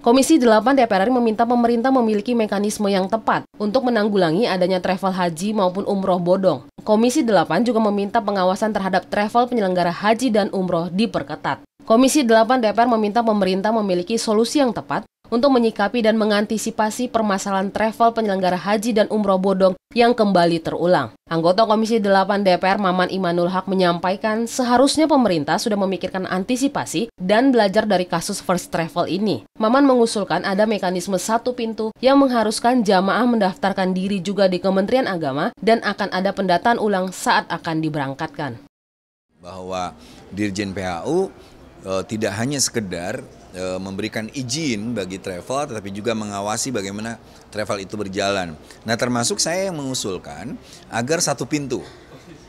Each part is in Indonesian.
Komisi 8 DPR RI meminta pemerintah memiliki mekanisme yang tepat untuk menanggulangi adanya travel haji maupun umroh bodong. Komisi 8 juga meminta pengawasan terhadap travel penyelenggara haji dan umroh diperketat. Komisi 8 DPR meminta pemerintah memiliki solusi yang tepat untuk menyikapi dan mengantisipasi permasalahan travel penyelenggara haji dan umroh bodong yang kembali terulang. Anggota Komisi 8 DPR Maman Imanul Haq menyampaikan seharusnya pemerintah sudah memikirkan antisipasi dan belajar dari kasus first travel ini. Maman mengusulkan ada mekanisme satu pintu yang mengharuskan jamaah mendaftarkan diri juga di Kementerian Agama dan akan ada pendataan ulang saat akan diberangkatkan. Bahwa Dirjen PHU e, tidak hanya sekedar e, memberikan izin bagi travel tetapi juga mengawasi bagaimana travel itu berjalan. Nah, termasuk saya yang mengusulkan agar satu pintu.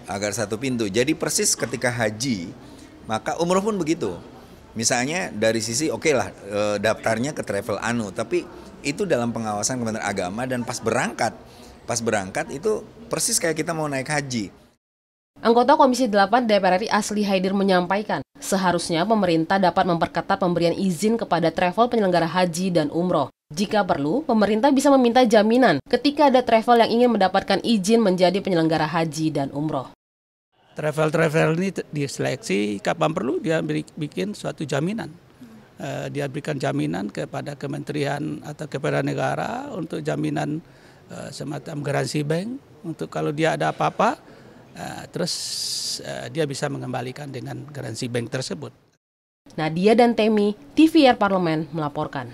Agar satu pintu. Jadi persis ketika haji, maka umroh pun begitu. Misalnya dari sisi oke okay lah e, daftarnya ke travel anu, tapi itu dalam pengawasan Kementerian Agama dan pas berangkat, pas berangkat itu persis kayak kita mau naik haji Anggota Komisi 8 DPR RI Asli Haidir menyampaikan, seharusnya pemerintah dapat memperketat pemberian izin kepada travel penyelenggara haji dan umroh. Jika perlu, pemerintah bisa meminta jaminan ketika ada travel yang ingin mendapatkan izin menjadi penyelenggara haji dan umroh. Travel-travel ini diseleksi, kapan perlu dia bikin suatu jaminan. Eh, dia berikan jaminan kepada kementerian atau kepada negara untuk jaminan eh, semacam garansi bank. Untuk kalau dia ada apa-apa, Eh, terus eh, dia bisa mengembalikan dengan garansi bank tersebut. Nadia dan Temi, TVR Parlemen melaporkan.